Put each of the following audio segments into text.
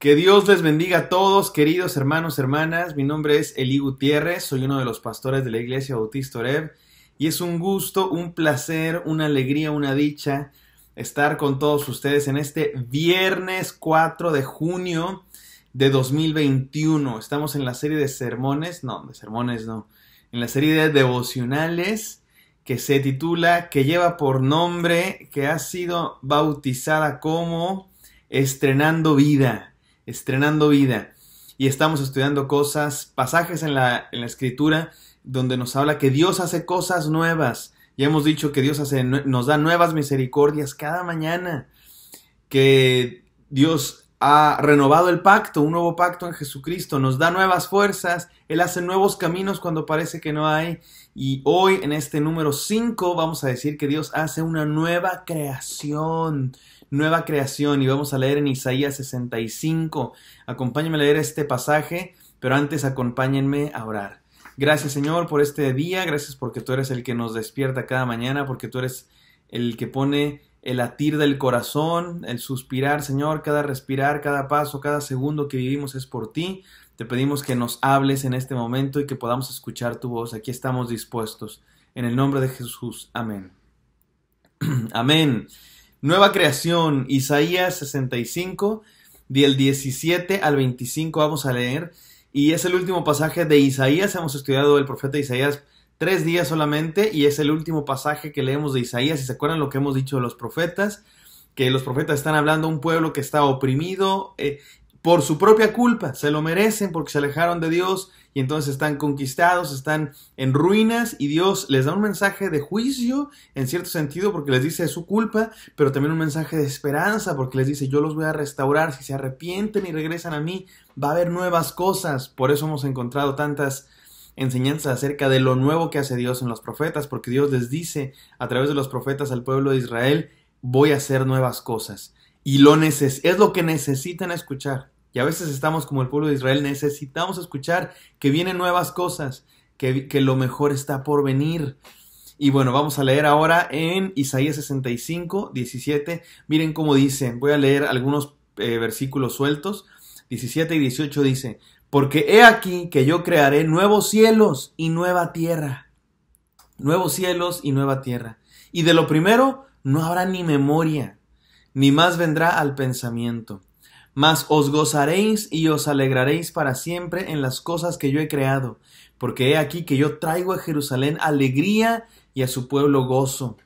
Que Dios les bendiga a todos, queridos hermanos, hermanas. Mi nombre es Eli Gutiérrez, soy uno de los pastores de la Iglesia Bautista Oreb y es un gusto, un placer, una alegría, una dicha estar con todos ustedes en este viernes 4 de junio de 2021. Estamos en la serie de sermones, no, de sermones no, en la serie de devocionales que se titula, que lleva por nombre, que ha sido bautizada como Estrenando Vida, Estrenando Vida. Y estamos estudiando cosas, pasajes en la, en la escritura donde nos habla que Dios hace cosas nuevas. Ya hemos dicho que Dios hace, nos da nuevas misericordias cada mañana, que Dios ha renovado el pacto, un nuevo pacto en Jesucristo, nos da nuevas fuerzas, Él hace nuevos caminos cuando parece que no hay. Y hoy en este número 5 vamos a decir que Dios hace una nueva creación, nueva creación. Y vamos a leer en Isaías 65. Acompáñenme a leer este pasaje, pero antes acompáñenme a orar. Gracias Señor por este día, gracias porque tú eres el que nos despierta cada mañana, porque tú eres el que pone el latir del corazón, el suspirar, Señor, cada respirar, cada paso, cada segundo que vivimos es por ti. Te pedimos que nos hables en este momento y que podamos escuchar tu voz. Aquí estamos dispuestos. En el nombre de Jesús. Amén. Amén. Nueva creación, Isaías 65, del 17 al 25 vamos a leer. Y es el último pasaje de Isaías. Hemos estudiado el profeta Isaías tres días solamente y es el último pasaje que leemos de Isaías. Si se acuerdan lo que hemos dicho de los profetas, que los profetas están hablando a un pueblo que está oprimido eh, por su propia culpa, se lo merecen porque se alejaron de Dios y entonces están conquistados, están en ruinas y Dios les da un mensaje de juicio en cierto sentido porque les dice su culpa, pero también un mensaje de esperanza porque les dice yo los voy a restaurar, si se arrepienten y regresan a mí va a haber nuevas cosas, por eso hemos encontrado tantas enseñanza acerca de lo nuevo que hace Dios en los profetas, porque Dios les dice a través de los profetas al pueblo de Israel, voy a hacer nuevas cosas. Y lo neces es lo que necesitan escuchar. Y a veces estamos como el pueblo de Israel, necesitamos escuchar que vienen nuevas cosas, que, que lo mejor está por venir. Y bueno, vamos a leer ahora en Isaías 65, 17. Miren cómo dice, voy a leer algunos eh, versículos sueltos. 17 y 18 dice, porque he aquí que yo crearé nuevos cielos y nueva tierra. Nuevos cielos y nueva tierra. Y de lo primero no habrá ni memoria, ni más vendrá al pensamiento. Mas os gozaréis y os alegraréis para siempre en las cosas que yo he creado, porque he aquí que yo traigo a Jerusalén alegría y a su pueblo gozo.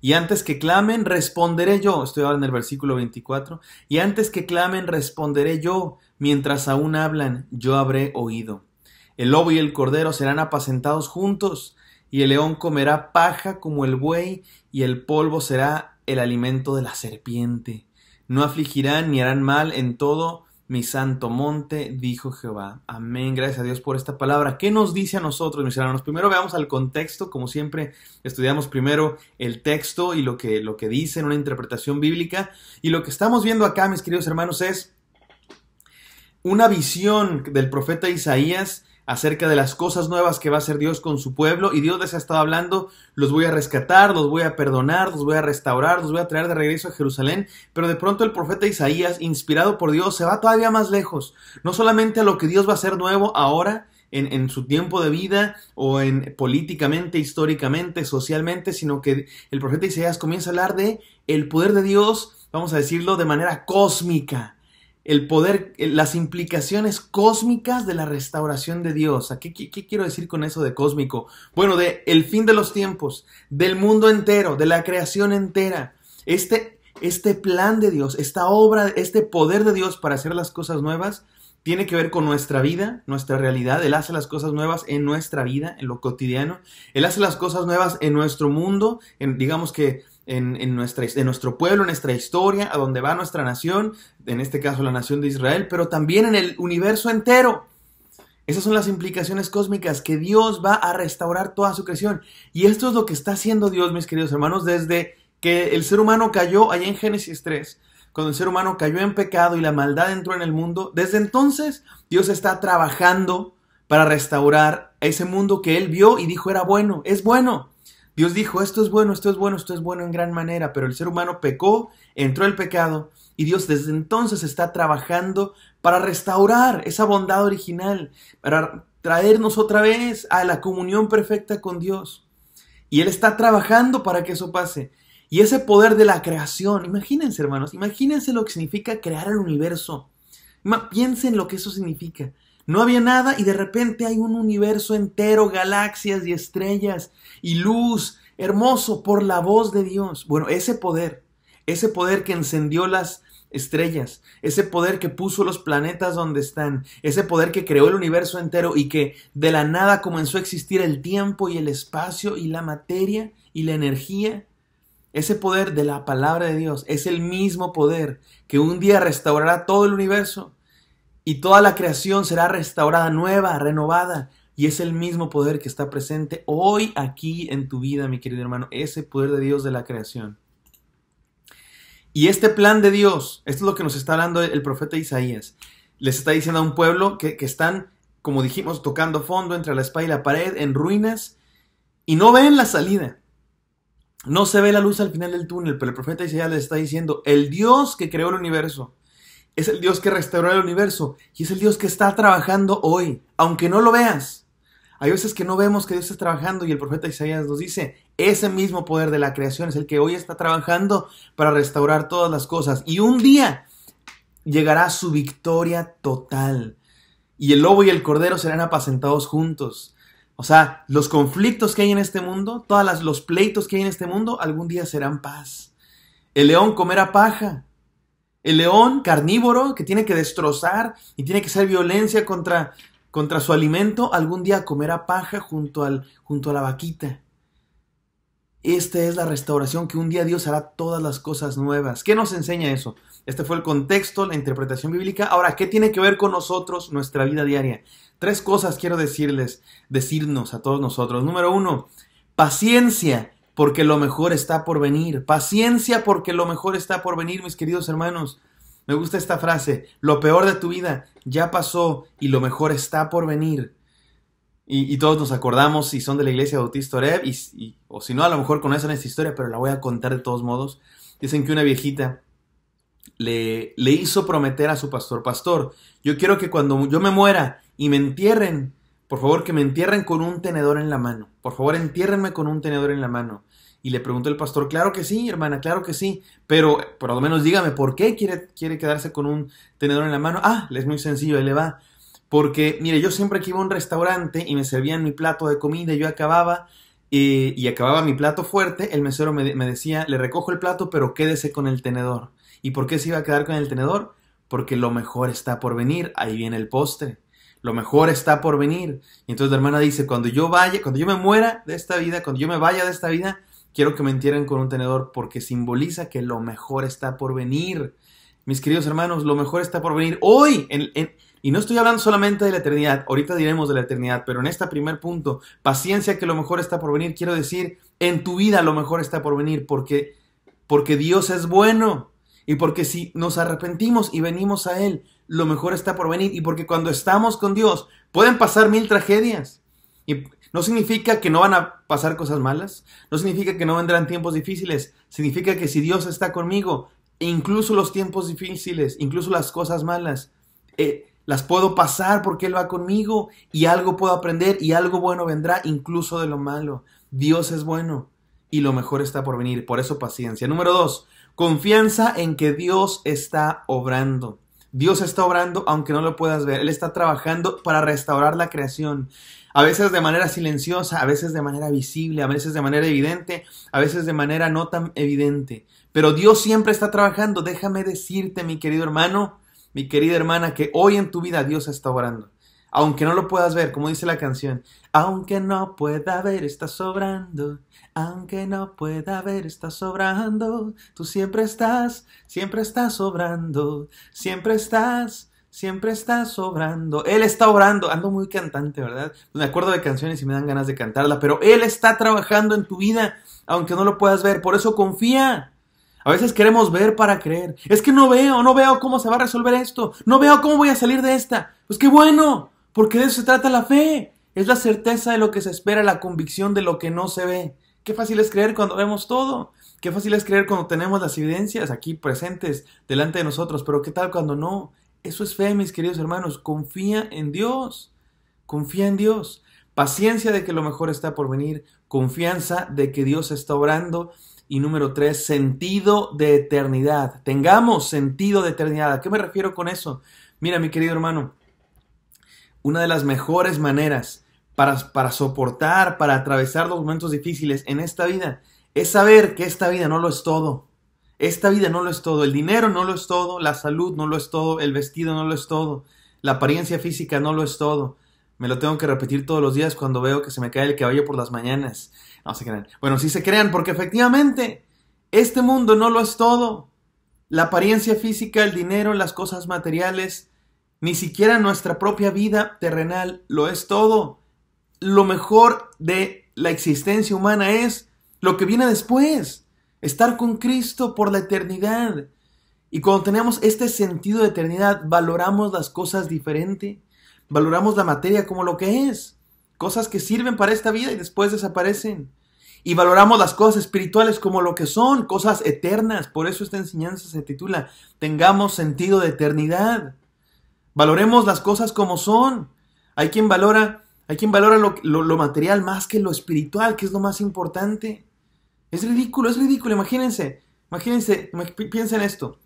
Y antes que clamen, responderé yo. Estoy ahora en el versículo 24. Y antes que clamen, responderé yo. Mientras aún hablan, yo habré oído. El lobo y el cordero serán apacentados juntos, y el león comerá paja como el buey, y el polvo será el alimento de la serpiente. No afligirán ni harán mal en todo mi santo monte, dijo Jehová. Amén. Gracias a Dios por esta palabra. ¿Qué nos dice a nosotros, mis hermanos? Primero veamos al contexto, como siempre estudiamos primero el texto y lo que, lo que dice en una interpretación bíblica. Y lo que estamos viendo acá, mis queridos hermanos, es una visión del profeta Isaías acerca de las cosas nuevas que va a hacer Dios con su pueblo y Dios les ha estado hablando, los voy a rescatar, los voy a perdonar, los voy a restaurar, los voy a traer de regreso a Jerusalén, pero de pronto el profeta Isaías, inspirado por Dios, se va todavía más lejos, no solamente a lo que Dios va a hacer nuevo ahora, en, su tiempo de vida o en políticamente, históricamente, socialmente, sino que el profeta Isaías comienza a hablar de el poder de Dios, vamos a decirlo de manera cósmica, el poder, eh, las implicaciones cósmicas de la restauración de Dios. ¿A qué, quiero decir con eso de cósmico? Bueno, de el fin de los tiempos, del mundo entero, de la creación entera. Este, este plan de Dios, esta obra, este poder de Dios para hacer las cosas nuevas, tiene que ver con nuestra vida, nuestra realidad. Él hace las cosas nuevas en nuestra vida, en lo cotidiano. Él hace las cosas nuevas en nuestro mundo, en, digamos que en, nuestro pueblo, en nuestra historia, a donde va nuestra nación, en este caso la nación de Israel, pero también en el universo entero. Esas son las implicaciones cósmicas que Dios va a restaurar toda su creación. Y esto es lo que está haciendo Dios, mis queridos hermanos, desde que el ser humano cayó allá en Génesis 3, cuando el ser humano cayó en pecado y la maldad entró en el mundo. Desde entonces Dios está trabajando para restaurar ese mundo que él vio y dijo era bueno, es bueno. Dios dijo, esto es bueno, esto es bueno, esto es bueno en gran manera, pero el ser humano pecó, entró el pecado, y Dios desde entonces está trabajando para restaurar esa bondad original, para traernos otra vez a la comunión perfecta con Dios. Y Él está trabajando para que eso pase. Y ese poder de la creación, imagínense hermanos, imagínense lo que significa crear el universo. Piensen lo que eso significa. No había nada y de repente hay un universo entero, galaxias y estrellas y luz, hermoso por la voz de Dios. Bueno, ese poder, ese poder que encendió las estrellas, ese poder que puso los planetas donde están, ese poder que creó el universo entero y que de la nada comenzó a existir el tiempo y el espacio y la materia y la energía. Ese poder de la palabra de Dios es el mismo poder que un día restaurará todo el universo y toda la creación será restaurada, nueva, renovada. Y es el mismo poder que está presente hoy aquí en tu vida, mi querido hermano, ese poder de Dios de la creación. Y este plan de Dios, esto es lo que nos está hablando el profeta Isaías, les está diciendo a un pueblo que, que están, como dijimos, tocando fondo entre la espada y la pared, en ruinas, y no ven la salida. No se ve la luz al final del túnel, pero el profeta Isaías les está diciendo, el Dios que creó el universo, es el Dios que restauró el universo y es el Dios que está trabajando hoy, aunque no lo veas. Hay veces que no vemos que Dios está trabajando y el profeta Isaías nos dice, ese mismo poder de la creación es el que hoy está trabajando para restaurar todas las cosas. Y un día llegará su victoria total. Y el lobo y el cordero serán apacentados juntos. O sea, los conflictos que hay en este mundo, todos los pleitos que hay en este mundo, algún día serán paz. El león comerá paja el león carnívoro que tiene que destrozar y tiene que ser violencia contra, contra su alimento, algún día comerá paja junto, al, junto a la vaquita. Esta es la restauración que un día Dios hará todas las cosas nuevas. ¿Qué nos enseña eso? Este fue el contexto, la interpretación bíblica. Ahora, ¿qué tiene que ver con nosotros, nuestra vida diaria? Tres cosas quiero decirles, decirnos a todos nosotros. Número uno, paciencia porque lo mejor está por venir. Paciencia porque lo mejor está por venir, mis queridos hermanos. Me gusta esta frase, lo peor de tu vida ya pasó y lo mejor está por venir. Y, todos nos acordamos si son de la iglesia Bautista Oreb, o si no, a lo mejor conocen esta historia, pero la voy a contar de todos modos. Dicen que una viejita le, le hizo prometer a su pastor, pastor, yo quiero que cuando yo me muera y me entierren, por favor que me entierren con un tenedor en la mano. Por favor, entiérrenme con un tenedor en la mano. Y le preguntó el pastor, claro que sí, hermana, claro que sí, pero por lo menos dígame, ¿por qué quiere, quiere quedarse con un tenedor en la mano? Ah, es muy sencillo, ahí le va. Porque, mire, yo siempre que iba a un restaurante y me servían mi plato de comida, yo acababa eh, y, acababa mi plato fuerte, el mesero me, me decía, le recojo el plato, pero quédese con el tenedor. ¿Y por qué se iba a quedar con el tenedor? Porque lo mejor está por venir, ahí viene el postre lo mejor está por venir. Y entonces la hermana dice, cuando yo vaya, cuando yo me muera de esta vida, cuando yo me vaya de esta vida, Quiero que me entierren con un tenedor porque simboliza que lo mejor está por venir. Mis queridos hermanos, lo mejor está por venir hoy. y no estoy hablando solamente de la eternidad, ahorita diremos de la eternidad, pero en este primer punto, paciencia que lo mejor está por venir, quiero decir, en tu vida lo mejor está por venir porque, porque Dios es bueno. Y porque si nos arrepentimos y venimos a Él, lo mejor está por venir. Y porque cuando estamos con Dios, pueden pasar mil tragedias. No significa que no van a pasar cosas malas, no significa que no vendrán tiempos difíciles, significa que si Dios está conmigo, e incluso los tiempos difíciles, incluso las cosas malas, eh, las puedo pasar porque Él va conmigo y algo puedo aprender y algo bueno vendrá incluso de lo malo. Dios es bueno y lo mejor está por venir, por eso paciencia. Número dos, confianza en que Dios está obrando. Dios está obrando aunque no lo puedas ver. Él está trabajando para restaurar la creación. A veces de manera silenciosa, a veces de manera visible, a veces de manera evidente, a veces de manera no tan evidente. Pero Dios siempre está trabajando. Déjame decirte, mi querido hermano, mi querida hermana, que hoy en tu vida Dios está obrando. Aunque no lo puedas ver, como dice la canción. Aunque no pueda ver, está sobrando. Aunque no pueda ver, está sobrando. Tú siempre estás, siempre estás sobrando. Siempre estás, siempre estás sobrando. Él está obrando. Ando muy cantante, ¿verdad? Me acuerdo de canciones y me dan ganas de cantarla. Pero Él está trabajando en tu vida, aunque no lo puedas ver. Por eso confía. A veces queremos ver para creer. Es que no veo, no veo cómo se va a resolver esto. No veo cómo voy a salir de esta. Pues qué bueno, porque de eso se trata la fe. Es la certeza de lo que se espera, la convicción de lo que no se ve. Qué fácil es creer cuando vemos todo. Qué fácil es creer cuando tenemos las evidencias aquí presentes delante de nosotros. Pero qué tal cuando no. Eso es fe, mis queridos hermanos. Confía en Dios. Confía en Dios. Paciencia de que lo mejor está por venir. Confianza de que Dios está obrando. Y número tres, sentido de eternidad. Tengamos sentido de eternidad. ¿A qué me refiero con eso? Mira, mi querido hermano, una de las mejores maneras para, para soportar, para atravesar los momentos difíciles en esta vida, es saber que esta vida no lo es todo. Esta vida no lo es todo, el dinero no lo es todo, la salud no lo es todo, el vestido no lo es todo, la apariencia física no lo es todo. Me lo tengo que repetir todos los días cuando veo que se me cae el caballo por las mañanas. No se crean. Bueno, sí se crean, porque efectivamente, este mundo no lo es todo. La apariencia física, el dinero, las cosas materiales, ni siquiera nuestra propia vida terrenal lo es todo. Lo mejor de la existencia humana es lo que viene después. Estar con Cristo por la eternidad. Y cuando tenemos este sentido de eternidad, valoramos las cosas diferente. Valoramos la materia como lo que es. Cosas que sirven para esta vida y después desaparecen. Y valoramos las cosas espirituales como lo que son, cosas eternas. Por eso esta enseñanza se titula, tengamos sentido de eternidad. Valoremos las cosas como son. Hay quien valora, hay quien valora lo, material más que lo espiritual, que es lo más importante. Es ridículo, es ridículo. Imagínense, imagínense, piensen esto.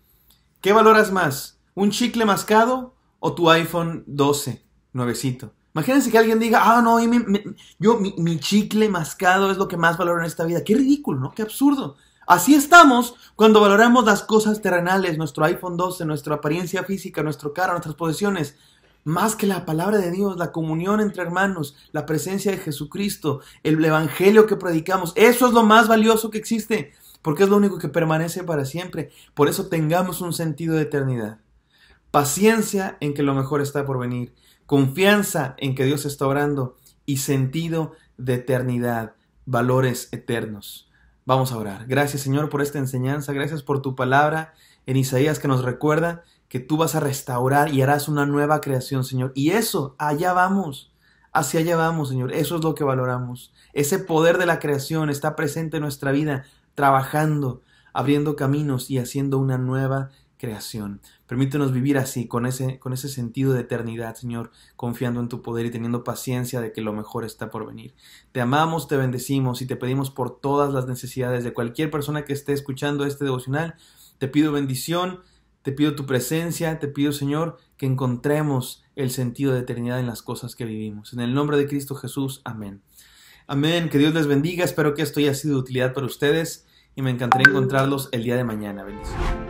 ¿Qué valoras más? ¿Un chicle mascado o tu iPhone 12, nuevecito? Imagínense que alguien diga, ah, no, yo, mi, chicle mascado es lo que más valoro en esta vida. Qué ridículo, ¿no? Qué absurdo. Así estamos cuando valoramos las cosas terrenales, nuestro iPhone 12, nuestra apariencia física, nuestro cara, nuestras posesiones, más que la palabra de Dios, la comunión entre hermanos, la presencia de Jesucristo, el evangelio que predicamos. Eso es lo más valioso que existe, porque es lo único que permanece para siempre. Por eso tengamos un sentido de eternidad. Paciencia en que lo mejor está por venir, confianza en que Dios está orando y sentido de eternidad, valores eternos. Vamos a orar. Gracias Señor por esta enseñanza, gracias por tu palabra en Isaías que nos recuerda que tú vas a restaurar y harás una nueva creación, Señor. Y eso, allá vamos. Hacia allá vamos, Señor. Eso es lo que valoramos. Ese poder de la creación está presente en nuestra vida, trabajando, abriendo caminos y haciendo una nueva creación. Permítenos vivir así, con ese, con ese sentido de eternidad, Señor, confiando en tu poder y teniendo paciencia de que lo mejor está por venir. Te amamos, te bendecimos y te pedimos por todas las necesidades de cualquier persona que esté escuchando este devocional. Te pido bendición, te pido tu presencia, te pido, Señor, que encontremos el sentido de eternidad en las cosas que vivimos. En el nombre de Cristo Jesús, amén. Amén, que Dios les bendiga, espero que esto haya sido de utilidad para ustedes y me encantaría encontrarlos el día de mañana. Bendiciones.